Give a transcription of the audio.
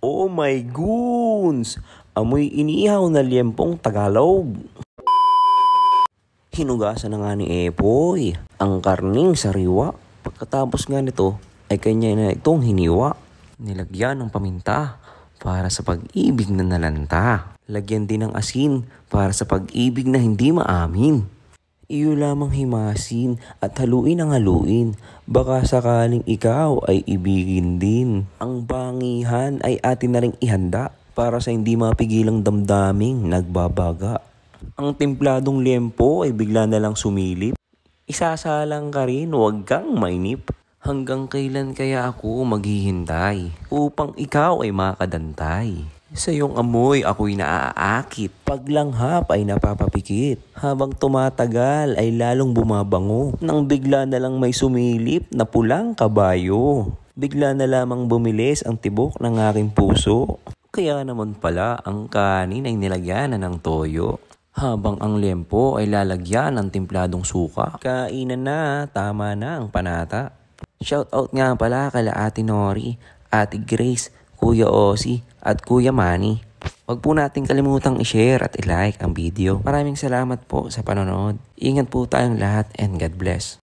Oh my goons! Amoy inihaw na liempong Tagalog. Hinugasan na nga ni Epoy ang karning sariwa. Pagkatapos nga nito ay kanya na itong hiniwa. Nilagyan ng paminta para sa pag-ibig na nalanta. Lagyan din ng asin para sa pag-ibig na hindi maamin iyo lamang himasin at haluin ang haluin. Baka sakaling ikaw ay ibigin din. Ang bangihan ay atin na rin ihanda para sa hindi mapigilang damdaming nagbabaga. Ang templadong liempo ay bigla na lang sumilip. Isasalang ka rin, huwag kang mainip. Hanggang kailan kaya ako maghihintay upang ikaw ay makadantay? Sa iyong amoy ako'y naaakit, paglanghap ay napapapikit. Habang tumatagal ay lalong bumabango, nang bigla na lang may sumilip na pulang kabayo. Bigla na lamang bumilis ang tibok ng aking puso. Kaya naman pala ang kanin ay nilagyan ng toyo. Habang ang lempo ay lalagyan ng timpladong suka. Kainan na, tama na ang panata. Shoutout nga pala kala Ate Nori, Ate Grace, Kuya Ozzy at Kuya Manny. Huwag po nating kalimutang i-share at i-like ang video. Maraming salamat po sa panonood. Ingat po tayong lahat and God bless.